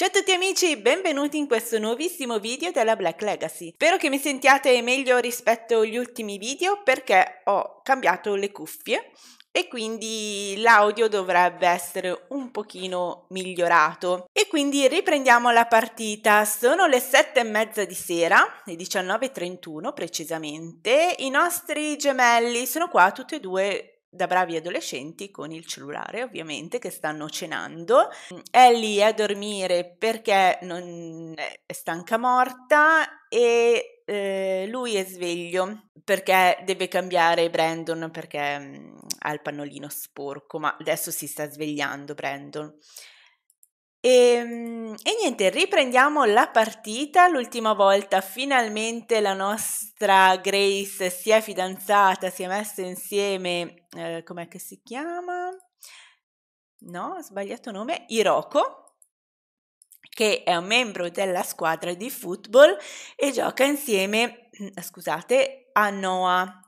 Ciao a tutti amici benvenuti in questo nuovissimo video della Black Legacy. Spero che mi sentiate meglio rispetto agli ultimi video perché ho cambiato le cuffie e quindi l'audio dovrebbe essere un pochino migliorato. E quindi riprendiamo la partita. Sono le sette e mezza di sera, le 19.31 precisamente. I nostri gemelli sono qua tutti e due da bravi adolescenti con il cellulare ovviamente che stanno cenando. Ellie è a dormire perché non è stanca morta e eh, lui è sveglio perché deve cambiare Brandon perché mh, mm, ha il pannolino sporco, ma adesso si sta svegliando Brandon. E, ehm, e, niente, riprendiamo la partita. L'ultima volta finalmente la nostra Grace si è fidanzata, si è messa insieme, eh, com'è che si chiama? No, ho sbagliato nome, Iroko che è un membro della squadra di football e gioca insieme, scusate, a Noah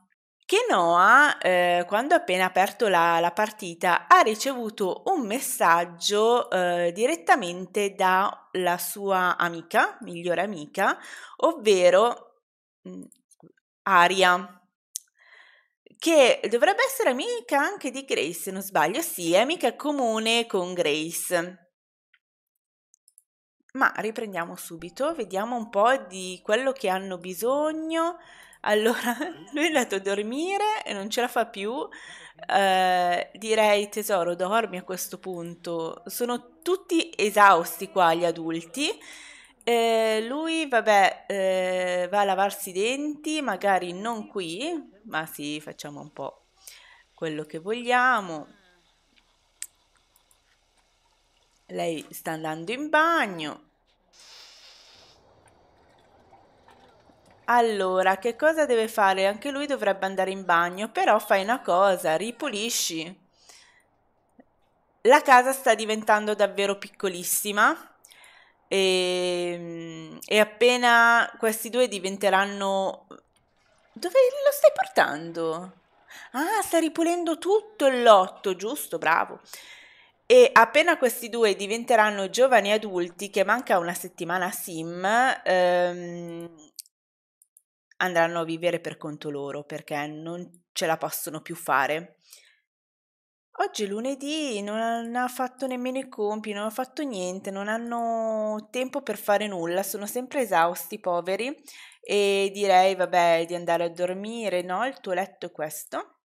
che Noah, eh, quando ha appena aperto la, la, partita, ha ricevuto un messaggio eh, direttamente dalla sua amica, migliore amica, ovvero mh, mm, Aria che dovrebbe essere amica anche di Grace, se non sbaglio, sì, è amica comune con Grace. Ma riprendiamo subito, vediamo un po' di quello che hanno bisogno. Allora, lui è andato a dormire e non ce la fa più. Eh, direi, tesoro, dormi a questo punto. Sono tutti esausti qua gli adulti. Eh, lui, vabbè, eh, va a lavarsi i denti, magari non qui, ma sì, facciamo un po' quello che vogliamo. Lei sta andando in bagno. Allora, che cosa deve fare? Anche lui dovrebbe andare in bagno, però fai una cosa, ripulisci. La casa sta diventando davvero piccolissima e, ehm, e appena questi due diventeranno... Dove lo stai portando? Ah, sta ripulendo tutto il lotto, giusto, bravo. E appena questi due diventeranno giovani adulti, che manca una settimana sim, ehm, andranno a vivere per conto loro perché non ce la possono più fare. Oggi è lunedì non ha fatto nemmeno i compiti, non ha fatto niente, non hanno tempo per fare nulla, sono sempre esausti, poveri e direi vabbè di andare a dormire, no? Il tuo letto è questo.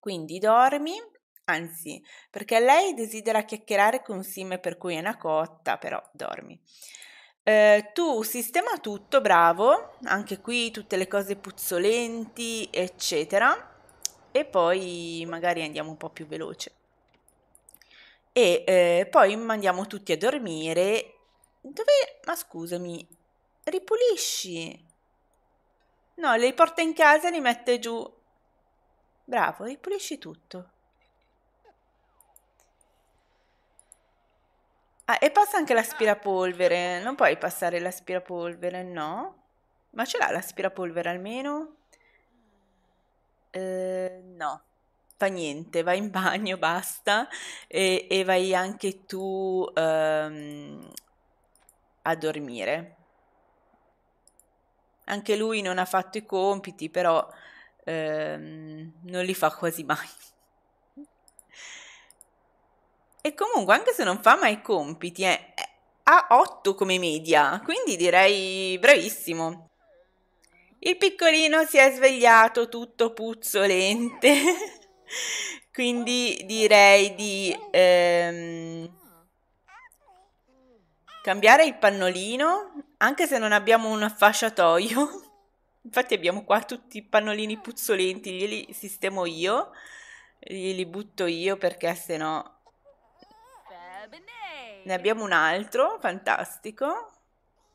Quindi dormi, anzi, perché lei desidera chiacchierare con Sim per cui è una cotta, però dormi. Eh, tu sistema tutto, bravo, anche qui tutte le cose puzzolenti, eccetera, e poi magari andiamo un po' più veloce. E eh, poi mandiamo tutti a dormire. Dove? Ma scusami, ripulisci. No, le porta in casa e li mette giù. Bravo, ripulisci tutto. Ah, e passa anche l'aspirapolvere, non puoi passare l'aspirapolvere, no? Ma ce l'ha l'aspirapolvere almeno? Eh, no, fa niente, vai in bagno, basta, e, e vai anche tu ehm, a dormire. Anche lui non ha fatto i compiti, però ehm, non li fa quasi mai. E comunque, anche se non fa mai compiti, eh, ha 8 come media, quindi direi bravissimo. Il piccolino si è svegliato tutto puzzolente, quindi direi di ehm, cambiare il pannolino, anche se non abbiamo un affasciatoio. Infatti abbiamo qua tutti i pannolini puzzolenti, glieli sistemo io, glieli butto io perché se no ne abbiamo un altro, fantastico.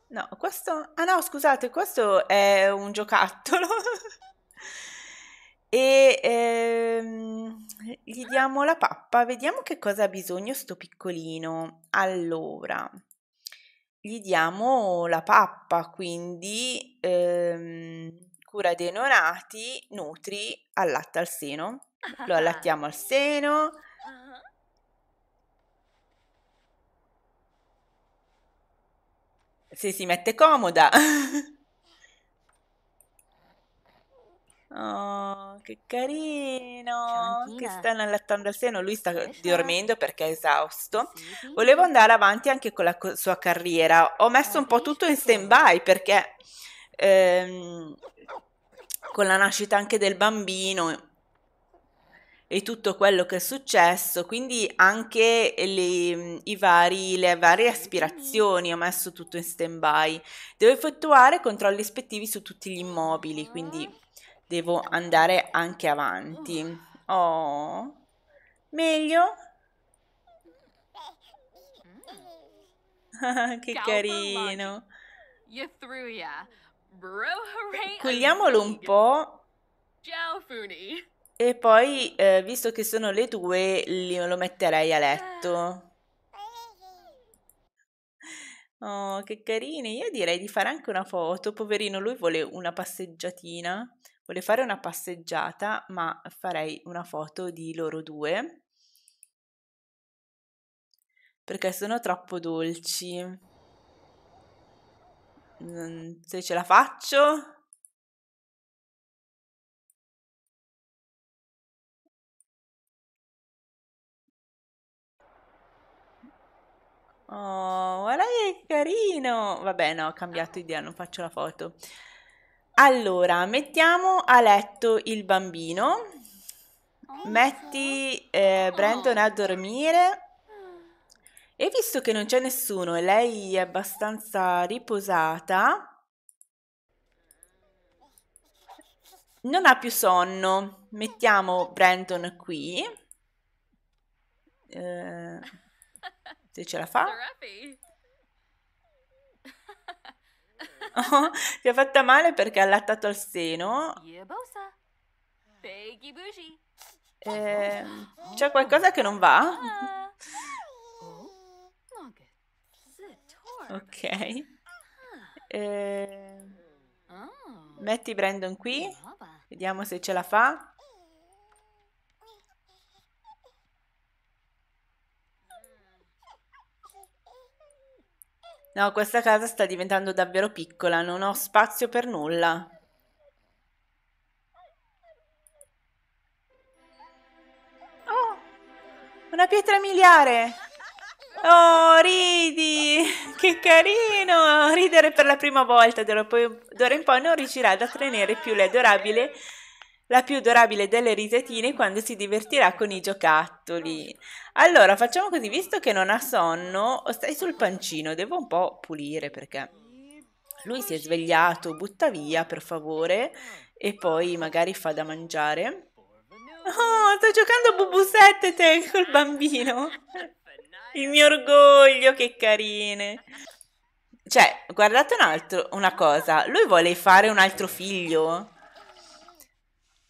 No, questo... Ah no, scusate, questo è un giocattolo. e ehm, gli diamo la pappa, vediamo che cosa ha bisogno sto piccolino. Allora, gli diamo la pappa, quindi ehm, cura dei neonati, nutri, allatta al seno. Lo allattiamo al seno, ah. Se si mette comoda. Oh, che carino! Che stanno allattando al seno. Lui sta esatto. dormendo perché è esausto. Volevo andare avanti anche con la co sua carriera. Ho messo ah, un po' tutto in stand-by perché ehm, con la nascita anche del bambino e tutto quello che è successo, quindi anche le, vari, le varie aspirazioni ho messo tutto in stand-by. Devo effettuare controlli ispettivi su tutti gli immobili, quindi devo andare anche avanti. Oh, meglio? che carino. Cogliamolo un po'. E poi, eh, visto che sono le due, li- lo metterei a letto. Oh, che carini. Io direi di fare anche una foto. Poverino, lui vuole una passeggiatina. Vuole fare una passeggiata, ma farei una foto di loro due. Perché sono troppo dolci. Mm, se ce la faccio... Oh, guarda che carino! Vabbè, no, ho cambiato idea, non faccio la foto. Allora, mettiamo a letto il bambino. Oh, Metti eh, Brandon a dormire. E visto che non c'è nessuno e lei è abbastanza riposata, non ha più sonno. Mettiamo Brandon qui. Eh, se ce la fa. Oh, ti ha fatta male perché ha lattato al seno. Eh, c'è qualcosa che non va? Ah. Ok. Eh, metti Brandon qui. Vediamo se ce la fa. No, questa casa sta diventando davvero piccola, non ho spazio per nulla. Oh, una pietra miliare! Oh, ridi! Che carino! Ridere per la prima volta, d'ora in poi non riuscirà ad attenere più le adorabili la più adorabile delle risatine quando si divertirà con i giocattoli. Allora, facciamo così, visto che non ha sonno, stai sul pancino, devo un po' pulire perché lui si è svegliato, butta via per favore e poi magari fa da mangiare. Oh, sto giocando a Bubusette te col bambino. Il mio orgoglio, che carine. Cioè, guardate un altro, una cosa, lui vuole fare un altro figlio.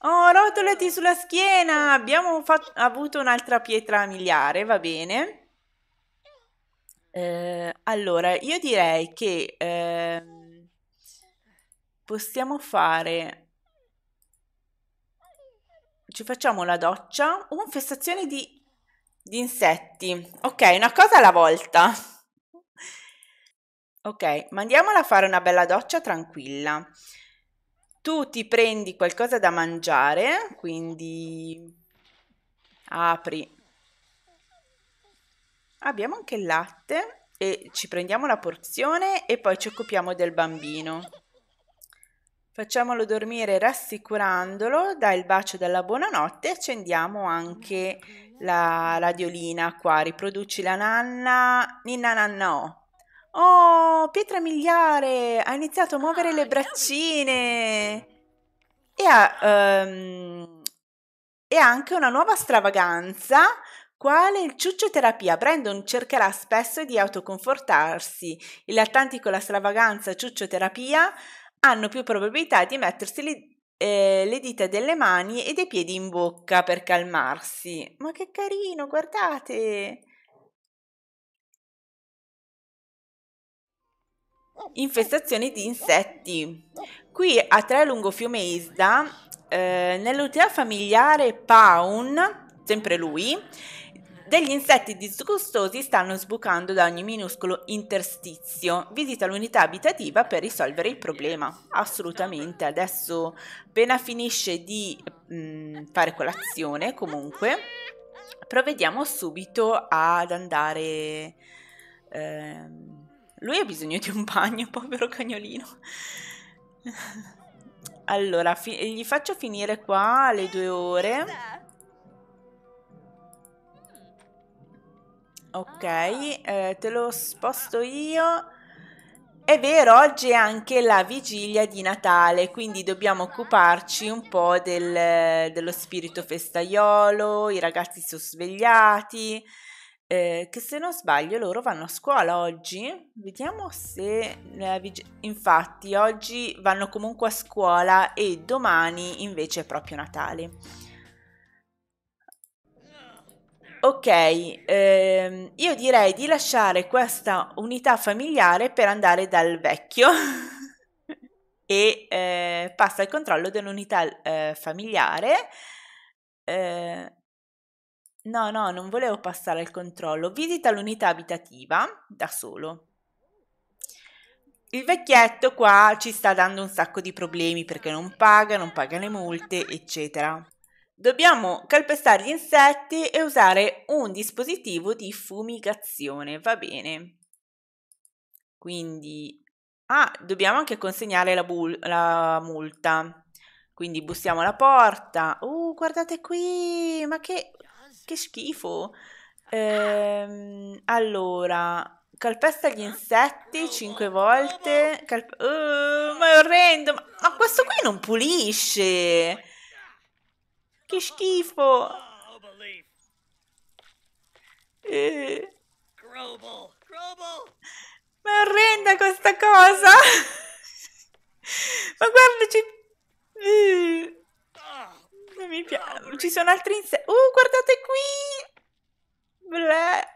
Oh, rotolati sulla schiena! Abbiamo fatto, avuto un'altra pietra miliare, va bene. Eh, allora, io direi che eh, possiamo fare... Ci facciamo la doccia. Infestazione di, di insetti. Ok, una cosa alla volta. Ok, mandiamola a fare una bella doccia tranquilla. Tu ti prendi qualcosa da mangiare, quindi apri. Abbiamo anche il latte e ci prendiamo la porzione e poi ci occupiamo del bambino. Facciamolo dormire rassicurandolo, dai il bacio della buonanotte e accendiamo anche la radiolina qua. Riproduci la nanna, ninna nanna o. Oh, Pietra miliare! ha iniziato a muovere le ah, braccine. E ha, um, e ha anche una nuova stravaganza quale il ciuccioterapia. Brandon cercherà spesso di autoconfortarsi. I lattanti con la stravaganza ciuccioterapia hanno più probabilità di mettersi le, eh, le, dita delle mani e dei piedi in bocca per calmarsi. Ma che carino, guardate! infestazioni di insetti. Qui a Tre Lungo Fiume Isda, eh, nell'utilità familiare Paun, sempre lui, degli insetti disgustosi stanno sbucando da ogni minuscolo interstizio. Visita l'unità abitativa per risolvere il problema. Assolutamente, adesso appena finisce di mh, mm, fare colazione, comunque, provvediamo subito ad andare... Ehm, lui ha bisogno di un bagno, povero cagnolino. Allora, fi- gli faccio finire qua le due ore. Ok, eh, te lo sposto io. È vero, oggi è anche la vigilia di Natale, quindi dobbiamo occuparci un po' del, dello spirito festaiolo, i ragazzi sono svegliati, eh, che se non sbaglio loro vanno a scuola oggi, vediamo se infatti oggi vanno comunque a scuola e domani invece è proprio Natale. Ok, ehm, io direi di lasciare questa unità familiare per andare dal vecchio e eh, passa il controllo dell'unità eh, familiare. Eh, No, no, non volevo passare al controllo. Visita l'unità abitativa da solo. Il vecchietto qua ci sta dando un sacco di problemi perché non paga, non paga le multe, eccetera. Dobbiamo calpestare gli insetti e usare un dispositivo di fumigazione, va bene. Quindi, ah, dobbiamo anche consegnare la, la multa. Quindi bussiamo la porta. Uh, guardate qui, ma che che schifo. Ehm, allora, calpesta gli insetti cinque volte. Calp- uh, ehm, ma è orrendo. Ma, ma questo qui non pulisce. Che schifo. Eh. Ma è orrenda questa cosa! Ma guardaci! Eh. Non mi piace. Ci sono altri insetti. Oh, guardate qui! Bleh.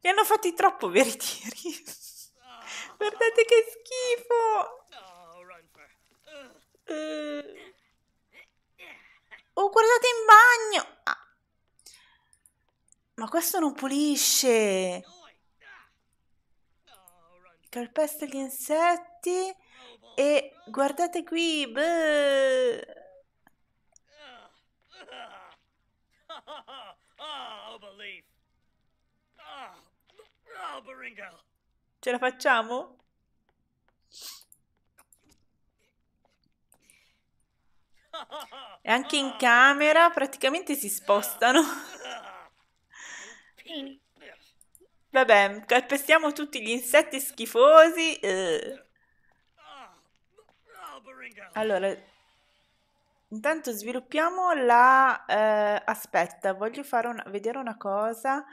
Li hanno fatti troppo veritieri. guardate che schifo! Uh. Oh, guardate in bagno! Ah. Ma questo non pulisce! Calpesta gli insetti e guardate qui! Bleh. belief. Oh, ah, ah, Baringo. Ce la facciamo? E anche in camera praticamente si spostano. Vabbè, calpestiamo tutti gli insetti schifosi. Eh. Ah, allora, Intanto sviluppiamo la... eh, aspetta, voglio fare una- vedere una cosa.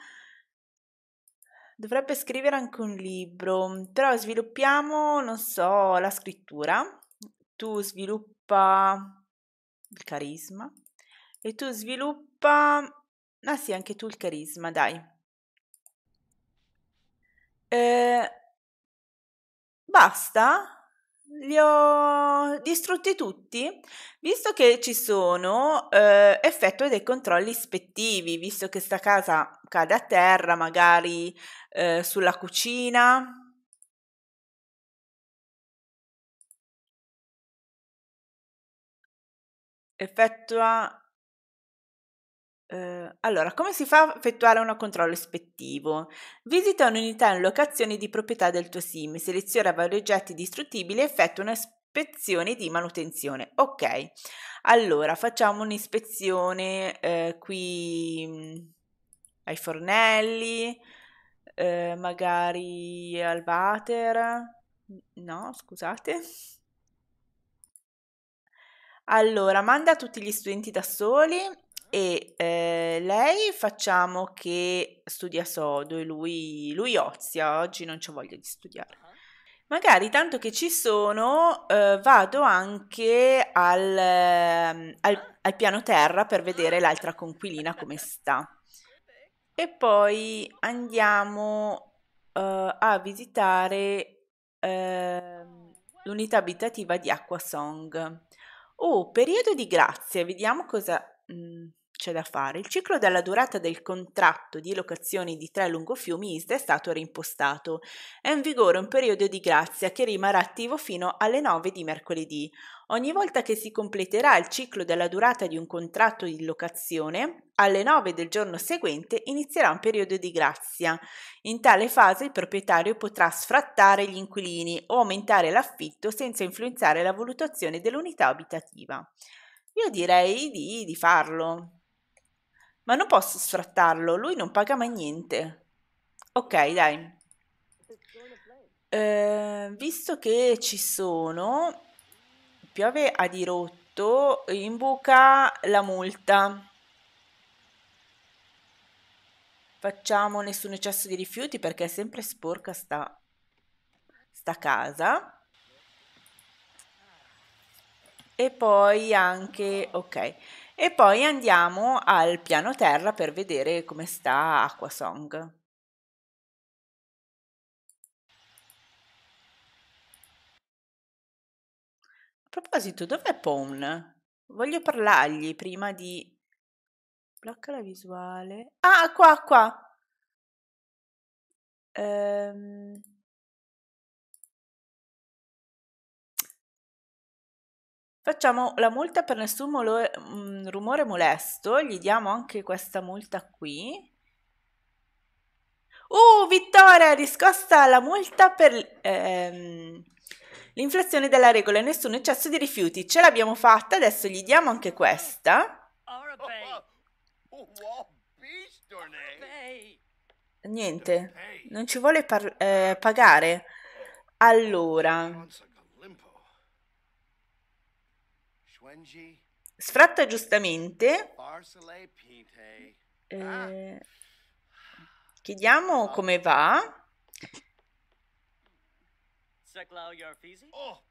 Dovrebbe scrivere anche un libro, però sviluppiamo, non so, la scrittura. Tu sviluppa il carisma e tu sviluppa... Ah sì, anche tu il carisma, dai. Eh, basta? Li ho distrutti tutti, visto che ci sono, eh, effettua dei controlli ispettivi, visto che sta casa cade a terra, magari eh, sulla cucina, effettua Uh, allora, come si fa a effettuare un controllo ispettivo? Visita un'unità in locazione di proprietà del tuo SIM, seleziona vari oggetti distruttibili e effettua un'ispezione di manutenzione. Ok, allora facciamo un'ispezione eh, qui mm, ai fornelli, eh, magari al water. No, scusate. Allora, manda tutti gli studenti da soli e eh, lei facciamo che studia sodo e lui, lui ozia, oggi non ho voglia di studiare. Ah. Magari tanto che ci sono eh, vado anche al, ehm, al, ah. al piano terra per vedere ah. l'altra conquilina come sta. E poi andiamo uh, a visitare uh, l'unità abitativa di Aqua Song. Oh, periodo di grazia, vediamo cosa... Mm c'è da fare. Il ciclo della durata del contratto di locazione di tre lungofiumi ISDE è stato rimpostato. È in vigore un periodo di grazia che rimarrà attivo fino alle 9 di mercoledì. Ogni volta che si completerà il ciclo della durata di un contratto di locazione, alle 9 del giorno seguente inizierà un periodo di grazia. In tale fase il proprietario potrà sfrattare gli inquilini o aumentare l'affitto senza influenzare la valutazione dell'unità abitativa. Io direi di, di farlo. Ma non posso sfrattarlo, lui non paga mai niente. Ok, dai. Eh, visto che ci sono, piove a dirotto, imbuca la multa. Facciamo nessun eccesso di rifiuti perché è sempre sporca sta, sta casa e poi anche ok e poi andiamo al piano terra per vedere come sta Aquasong. A proposito, dov'è Pawn? Voglio parlargli prima di... Blocca la visuale. Ah, qua, qua! Ehm... Facciamo la multa per nessun mm, rumore molesto, gli diamo anche questa multa qui. Uh, Vittoria, riscossa la multa per ehm, l'inflazione della regola e nessun eccesso di rifiuti. Ce l'abbiamo fatta, adesso gli diamo anche questa. Oh, oh, oh, Niente, non ci vuole eh, pagare. Allora... sfratta giustamente. Eh, ah. chiediamo ah. come va. Oh,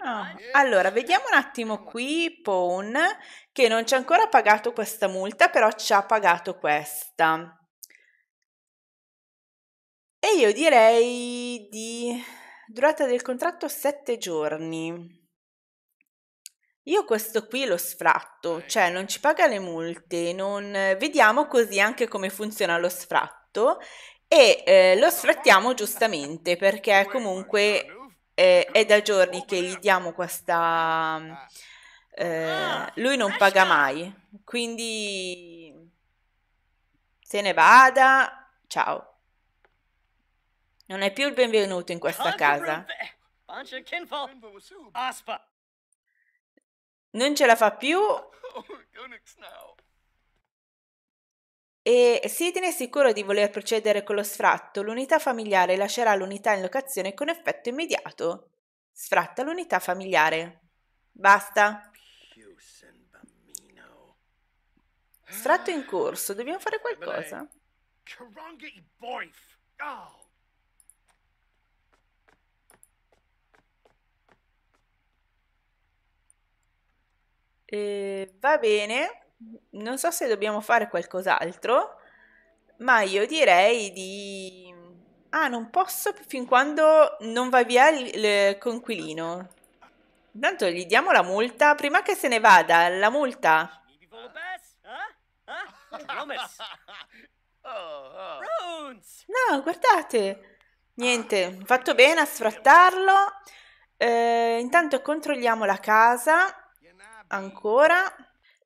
ah, allora, vediamo un attimo qui Pone che non ci ha ancora pagato questa multa, però ci ha pagato questa. E io direi di durata del contratto 7 giorni. Io questo qui lo sfratto, cioè non ci paga le multe, non... vediamo così anche come funziona lo sfratto e eh, lo sfrattiamo giustamente perché comunque eh, è da giorni che gli diamo questa... Eh, ah. lui non ah, paga mai, quindi se ne vada, ciao. Non è più il benvenuto in questa casa. Non ce la fa più. Oh, e si tiene sicuro di voler procedere con lo sfratto, l'unità familiare lascerà l'unità in locazione con effetto immediato. Sfratta l'unità familiare. Basta. Sfratto in corso, dobbiamo fare qualcosa. Karangi Oh. Eh, va bene, non so se dobbiamo fare qualcos'altro, ma io direi di... Ah, non posso fin quando non va via il, il conquilino. Intanto gli diamo la multa prima che se ne vada, la multa. No, guardate. Niente, fatto bene a sfrattarlo. Eh, intanto controlliamo la casa. Ancora?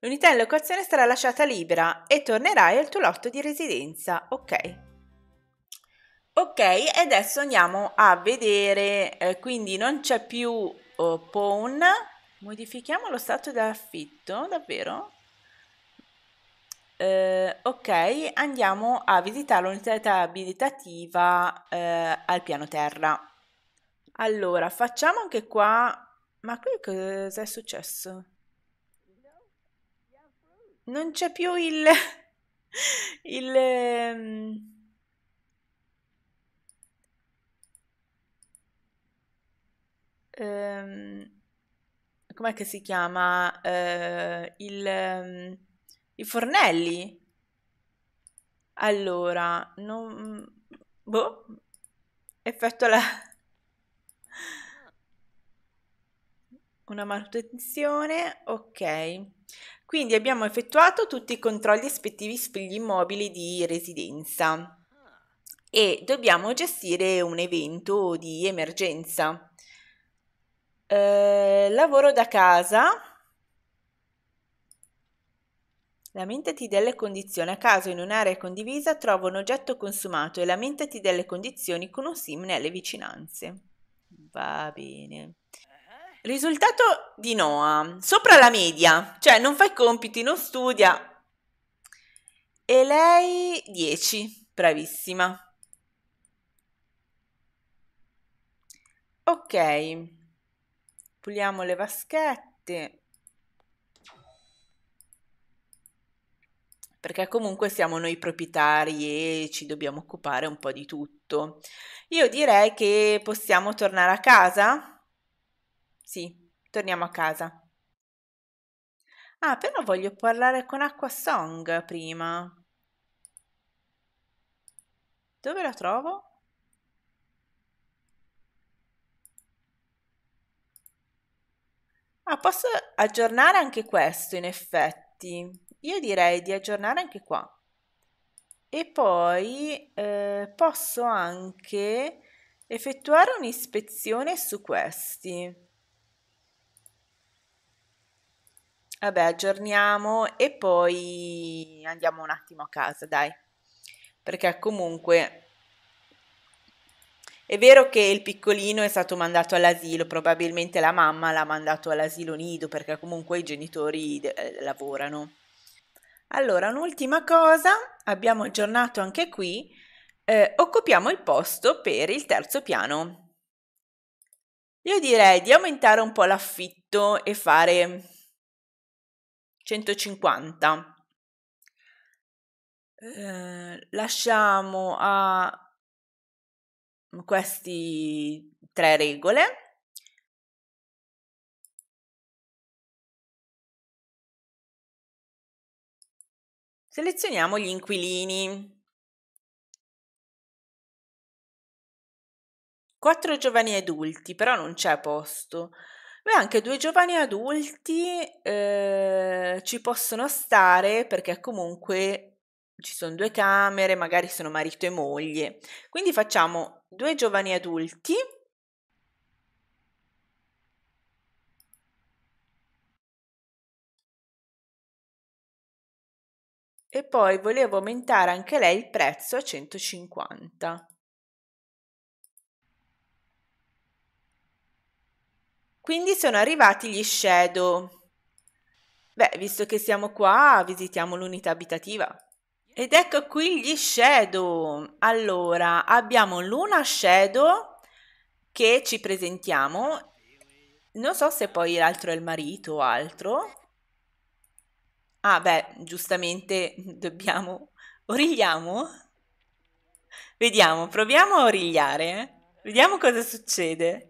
L'unità in locazione sarà lasciata libera e tornerai al tuo lotto di residenza. Ok. Ok, adesso andiamo a vedere, eh, quindi non c'è più oh, pawn, modifichiamo lo stato d'affitto, davvero? Eh, ok, andiamo a visitare l'unità abilitativa eh, al piano terra. Allora, facciamo anche qua, ma qui cosa è successo? non c'è più il, il um, com'è che si chiama uh, il, um, i fornelli allora non boh effetto la una manutenzione ok quindi abbiamo effettuato tutti i controlli ispettivi sugli immobili di residenza e dobbiamo gestire un evento di emergenza. Eh, lavoro da casa. Lamentati delle condizioni. A caso in un'area condivisa trova un oggetto consumato e lamentati delle condizioni con un sim nelle vicinanze. Va bene. Risultato di Noah, sopra la media, cioè non fa i compiti, non studia. E lei 10, bravissima. Ok, puliamo le vaschette. perché comunque siamo noi proprietari e ci dobbiamo occupare un po' di tutto. Io direi che possiamo tornare a casa sì, torniamo a casa. Ah, però voglio parlare con Acqua Song prima. Dove la trovo? Ah, posso aggiornare anche questo in effetti. Io direi di aggiornare anche qua. E poi eh, posso anche effettuare un'ispezione su questi. Vabbè, aggiorniamo e poi andiamo un attimo a casa, dai. Perché comunque è vero che il piccolino è stato mandato all'asilo, probabilmente la mamma l'ha mandato all'asilo nido perché comunque i genitori eh, lavorano. Allora, un'ultima cosa, abbiamo aggiornato anche qui, eh, occupiamo il posto per il terzo piano. Io direi di aumentare un po' l'affitto e fare 150. Eh, lasciamo a queste tre regole. Selezioniamo gli inquilini. Quattro giovani adulti, però non c'è posto. Beh, anche due giovani adulti, ehm, ci possono stare perché comunque ci sono due camere, magari sono marito e moglie. Quindi facciamo due giovani adulti. E poi volevo aumentare anche lei il prezzo a 150. Quindi sono arrivati gli shadow. Beh, visto che siamo qua, visitiamo l'unità abitativa. Ed ecco qui gli shadow. Allora, abbiamo l'una shadow che ci presentiamo. Non so se poi l'altro è il marito o altro. Ah, beh, giustamente dobbiamo... Origliamo? Vediamo, proviamo a origliare. Eh. Vediamo cosa succede.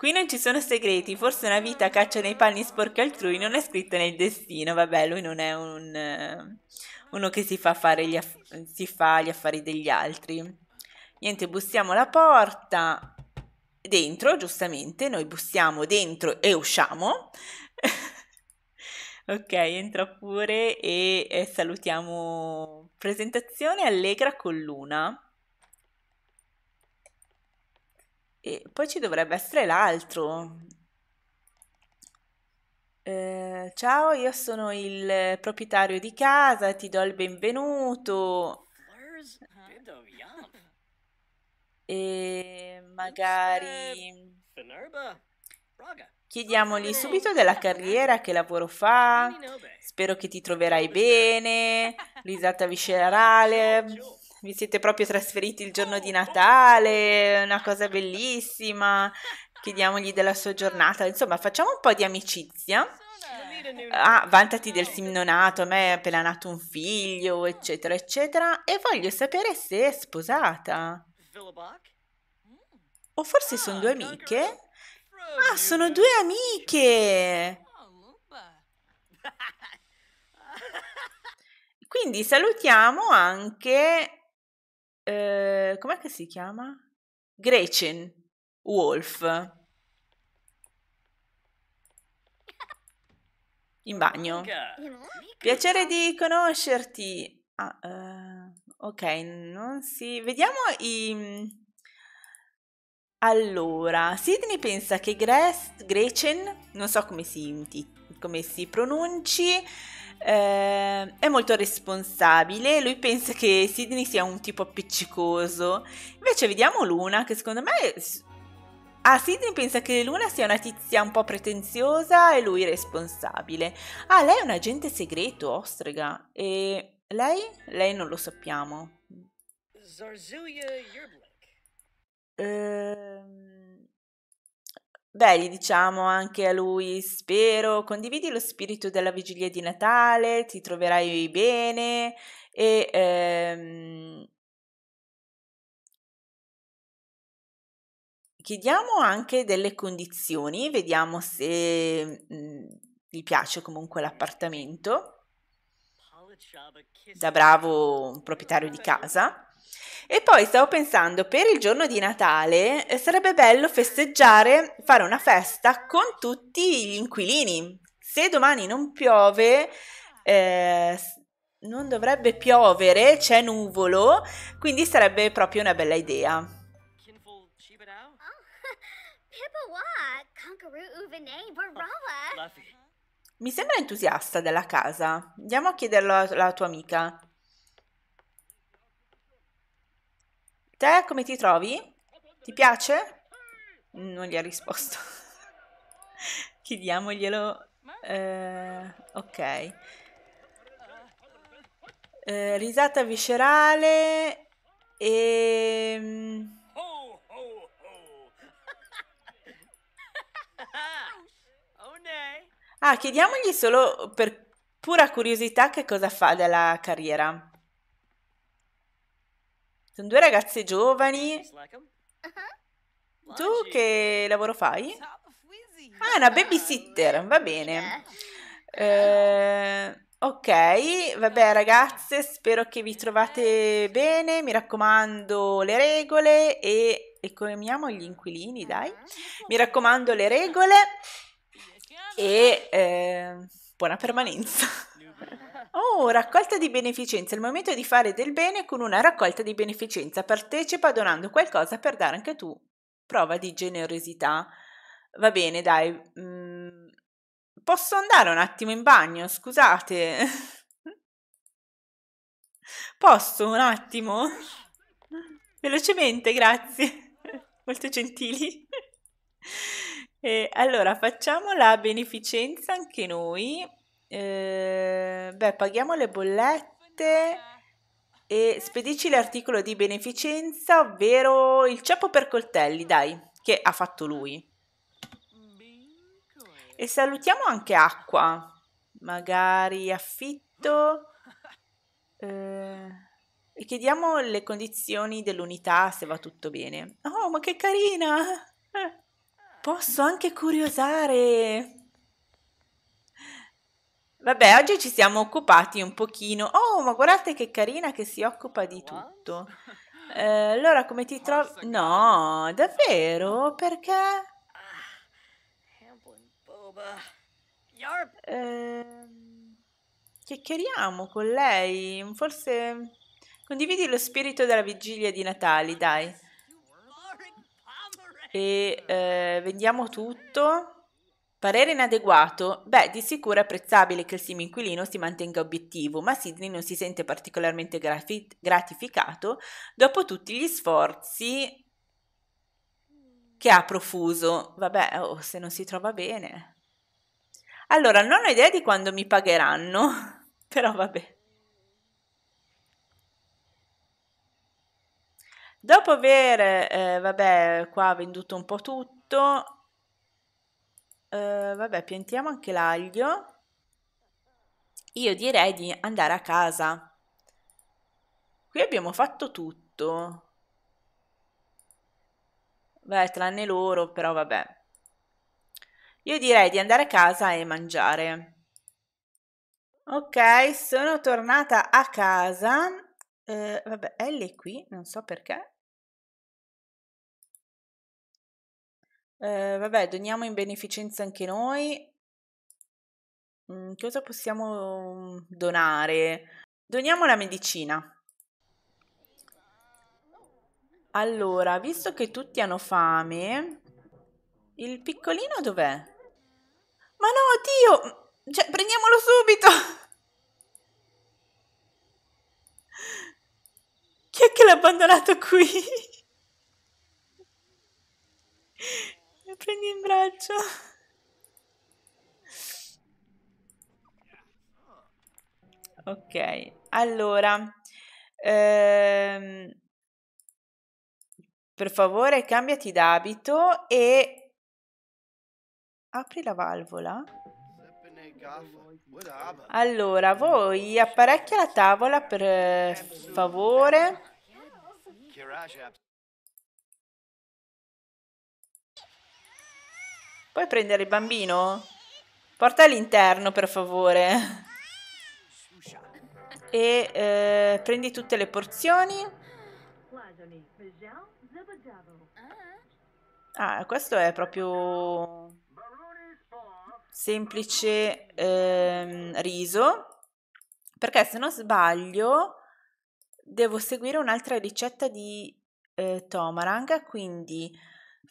Qui non ci sono segreti, forse una vita a caccia nei panni sporchi altrui non è scritta nel destino. Vabbè, lui non è un, eh, uno che si fa, fare gli, aff- si fa gli affari degli altri. Niente, bussiamo la porta dentro, giustamente, noi bussiamo dentro e usciamo. ok, entra pure e, e salutiamo presentazione allegra con luna. E poi ci dovrebbe essere l'altro. Eh, ciao, io sono il proprietario di casa, ti do il benvenuto. E magari eh, chiediamogli subito della carriera, che lavoro fa. Spero che ti troverai bene. Risata viscerale vi siete proprio trasferiti il giorno di Natale, una cosa bellissima, chiediamogli della sua giornata, insomma facciamo un po' di amicizia. Ah, vantati del simnonato, a me è appena nato un figlio, eccetera, eccetera, e voglio sapere se è sposata. O forse sono due amiche? Ah, sono due amiche! Quindi salutiamo anche eh, com'è che si chiama? Gretchen Wolf. In bagno. Piacere di conoscerti. Ah, eh, ok, non si... Vediamo i... Allora, Sidney pensa che Gretchen, non so come si, come si pronunci, eh, è molto responsabile, lui pensa che Sidney sia un tipo appiccicoso. Invece vediamo Luna, che secondo me... Ah, Sidney pensa che Luna sia una tizia un po' pretenziosa e lui responsabile. Ah, lei è un agente segreto, ostrega. E lei? Lei non lo sappiamo. Zarzuya Yerblick. Ehm... Beh, gli diciamo anche a lui, spero, condividi lo spirito della vigilia di Natale, ti troverai bene e ehm, chiediamo anche delle condizioni, vediamo se mh, mhmm, gli piace comunque l'appartamento da bravo proprietario di casa. E poi stavo pensando, per il giorno di Natale eh, sarebbe bello festeggiare, fare una festa con tutti gli inquilini. Se domani non piove, eh, non dovrebbe piovere, c'è nuvolo, quindi sarebbe proprio una bella idea. Mi sembra entusiasta della casa. Andiamo a chiederlo alla tua amica. Te come ti trovi? Ti piace? Non gli ha risposto. Chiediamoglielo. Eh, ok. Eh, risata viscerale e... Mm, ah, chiediamogli solo per pura curiosità che cosa fa della carriera. Sono due ragazze giovani. Uh-huh. Tu che lavoro fai? Ah, una babysitter, va bene. Eh, ok, vabbè ragazze, spero che vi trovate bene, mi raccomando le regole e economiamo gli inquilini, dai. Uh-huh. Mi raccomando le regole e eh, buona permanenza. Oh, raccolta di beneficenza. Il momento di fare del bene con una raccolta di beneficenza. Partecipa donando qualcosa per dare anche tu. Prova di generosità. Va bene, dai. Mm, posso andare un attimo in bagno? Scusate. posso un attimo? Velocemente, grazie. Molto gentili. E allora, facciamo la beneficenza anche noi. Ehm, beh, paghiamo le bollette e spedici l'articolo di beneficenza, ovvero il ceppo per coltelli, dai, che ha fatto lui. E salutiamo anche Acqua, magari affitto. Eh, e chiediamo le condizioni dell'unità se va tutto bene. Oh, ma che carina! Eh, posso anche curiosare! Vabbè, oggi ci siamo occupati un pochino. Oh, ma guardate che carina che si occupa di tutto. Eh, allora, come ti trovi? No, davvero? Perché? Eh, chiacchieriamo con lei. Forse condividi lo spirito della vigilia di Natale, dai. E eh, vendiamo tutto. Parere inadeguato? Beh, di sicuro è apprezzabile che il simo inquilino si mantenga obiettivo, ma Sidney non si sente particolarmente grafi- gratificato dopo tutti gli sforzi che ha profuso. Vabbè, oh, se non si trova bene. Allora, non ho idea di quando mi pagheranno, però vabbè. Dopo aver, eh, vabbè, qua venduto un po' tutto, eh, vabbè, piantiamo anche l'aglio. Io direi di andare a casa. Qui abbiamo fatto tutto. Beh, tranne loro, però vabbè. Io direi di andare a casa e mangiare. Ok, sono tornata a casa. Uh, vabbè, L è qui, non so perché. Eh, vabbè, doniamo in beneficenza anche noi. Mm, cosa possiamo donare? Doniamo la medicina. Allora, visto che tutti hanno fame, il piccolino dov'è? Ma no, Dio! Cioè, prendiamolo subito! Chi è che l'ha abbandonato qui? prendi in braccio. Ok, allora, ehm, per favore cambiati d'abito e apri la valvola. Allora, voi apparecchia la tavola per favore. Puoi prendere il bambino? Porta all'interno, per favore. E eh, prendi tutte le porzioni. Ah, questo è proprio semplice ehm, riso. Perché se non sbaglio devo seguire un'altra ricetta di eh, Tomarang, quindi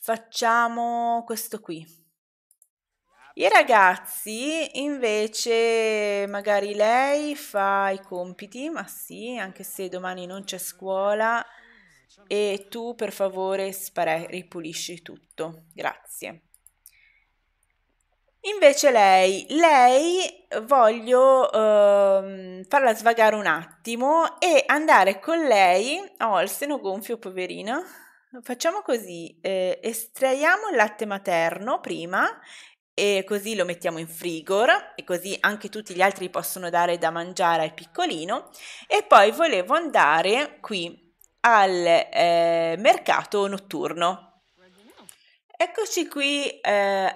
facciamo questo qui. I ragazzi invece magari lei fa i compiti, ma sì, anche se domani non c'è scuola e tu per favore spare- ripulisci tutto. Grazie. Invece lei, lei voglio ehm, farla svagare un attimo e andare con lei. Oh, il seno gonfio, poverina. Facciamo così, eh, estraiamo il latte materno prima e così lo mettiamo in frigor e così anche tutti gli altri possono dare da mangiare al piccolino e poi volevo andare qui al eh, mercato notturno eccoci qui eh,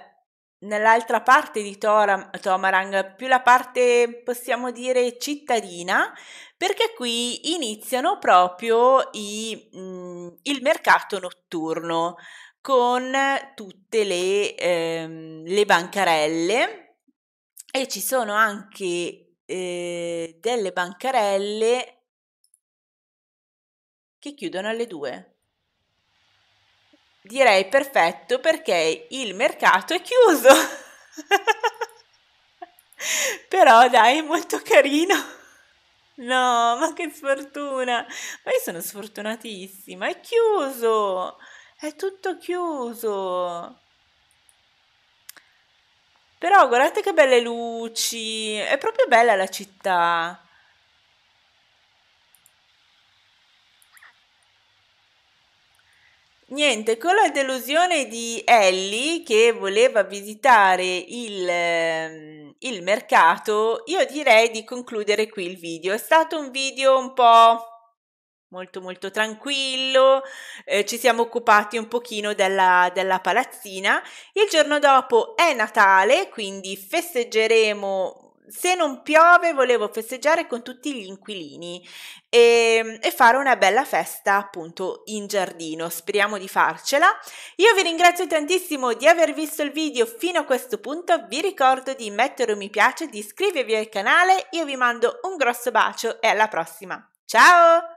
nell'altra parte di Tora, Tomarang più la parte possiamo dire cittadina perché qui iniziano proprio i, mh, mm, il mercato notturno con tutte le, ehm, le bancarelle e ci sono anche eh, delle bancarelle che chiudono alle 2. Direi perfetto perché il mercato è chiuso. Però dai, è molto carino. No, ma che sfortuna! Ma io sono sfortunatissima, è chiuso! È tutto chiuso. Però guardate che belle luci. È proprio bella la città. Niente, con la delusione di Ellie che voleva visitare il, ehm, il mercato, io direi di concludere qui il video. È stato un video un po' molto molto tranquillo, eh, ci siamo occupati un pochino della, della palazzina. Il giorno dopo è Natale, quindi festeggeremo se non piove volevo festeggiare con tutti gli inquilini e, ehm, e, fare una bella festa appunto in giardino, speriamo di farcela. Io vi ringrazio tantissimo di aver visto il video fino a questo punto, vi ricordo di mettere un mi piace, di iscrivervi al canale, io vi mando un grosso bacio e alla prossima, ciao!